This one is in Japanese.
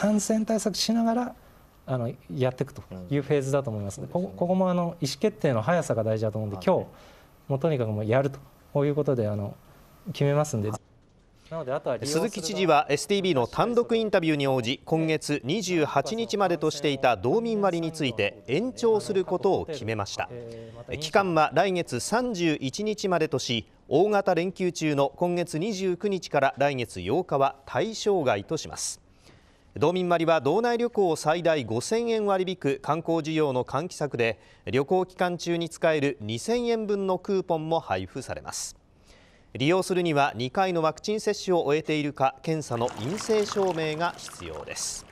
感染対策しながらあのやっていくというフェーズだと思いますので、ここここもあの意思決定の速さが大事だと思うんで、今日もうとにかくもうやるということであの決めますんで。鈴木知事は STB の単独インタビューに応じ今月28日までとしていた道民割について延長することを決めました期間は来月31日までとし大型連休中の今月29日から来月8日は対象外とします道民割は道内旅行を最大5000円割り引く観光需要の喚起策で旅行期間中に使える2000円分のクーポンも配布されます利用するには2回のワクチン接種を終えているか検査の陰性証明が必要です